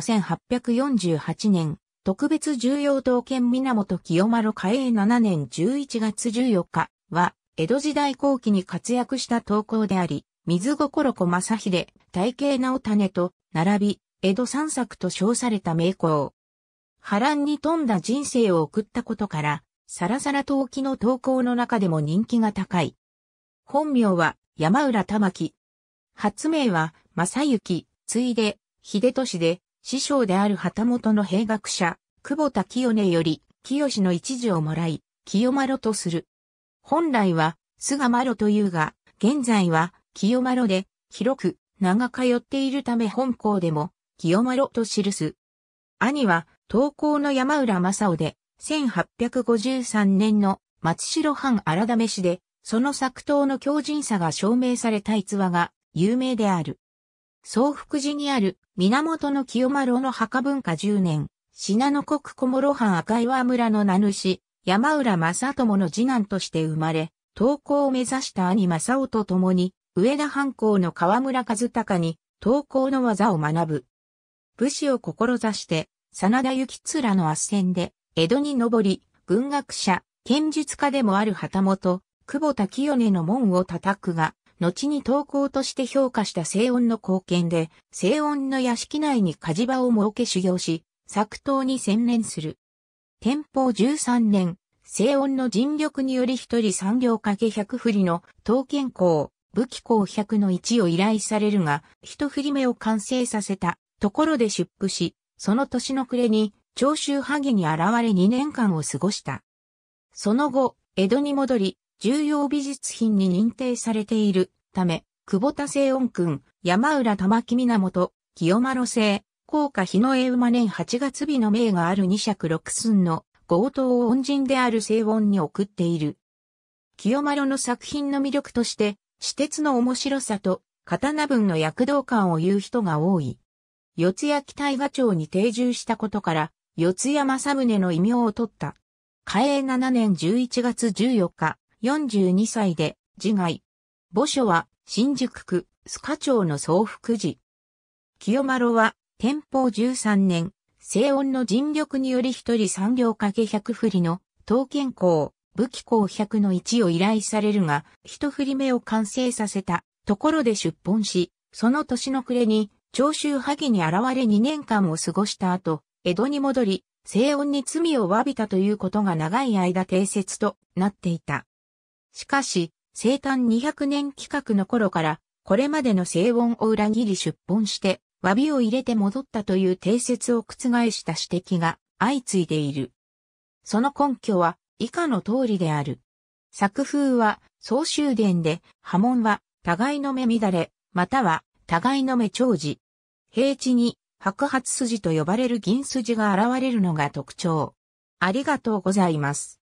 1848年、特別重要刀剣源清丸嘉永7年11月14日は、江戸時代後期に活躍した刀工であり、水心子正秀、大慶直種と、並び、江戸三作と称された名工。波乱に富んだ人生を送ったことから、さらさら陶器の投稿の中でも人気が高い。本名は山浦玉木。発明は正幸、ついで、秀俊で、師匠である旗本の兵学者、久保田清根より、清の一字をもらい、清丸とする。本来は、菅丸というが、現在は、清丸で、広く、長通っているため本校でも、清丸と記す。兄は、東高の山浦正夫で、1853年の松代藩荒試しで、その作刀の強靭さが証明された逸話が有名である。総福寺にある源清丸の墓文化10年、信濃国小諸藩赤岩村の名主、山浦正友の次男として生まれ、投稿を目指した兄正夫と共に、上田藩校の河村和隆に、投稿の技を学ぶ。武士を志して、真田幸貫の圧戦で、江戸に上り、文学者、剣術家でもある旗本、久保田清音の門を叩くが、後に投稿として評価した静音の貢献で、静音の屋敷内に火事場を設け修行し、作刀に専念する。天保13年、静音の尽力により一人三両掛け百振りの刀剣校、武器校百の一を依頼されるが、一振り目を完成させたところで出布し、その年の暮れに、長州萩に現れ2年間を過ごした。その後、江戸に戻り、重要美術品に認定されているため、久保田聖音君、山浦玉木源、清丸聖、高架日の絵馬年8月日の名がある二尺六寸の強盗を恩人である聖音に送っている。清丸の作品の魅力として、私鉄の面白さと、刀文の躍動感を言う人が多い。四谷北大河町に定住したことから、四谷正宗の異名を取った。嘉永7年11月14日、42歳で自害。墓所は新宿区須賀町の総福寺。清丸は天保13年、西音の尽力により一人産業掛け100振りの刀剣校、武器校100の1を依頼されるが、一振り目を完成させたところで出本し、その年の暮れに長州萩に現れ2年間を過ごした後、江戸に戻り、西音に罪を詫びたということが長い間定説となっていた。しかし、生誕200年企画の頃から、これまでの静音を裏切り出本して、詫びを入れて戻ったという定説を覆した指摘が相次いでいる。その根拠は以下の通りである。作風は総集伝で、波紋は互いの目乱れ、または互いの目長寿。平地に白髪筋と呼ばれる銀筋が現れるのが特徴。ありがとうございます。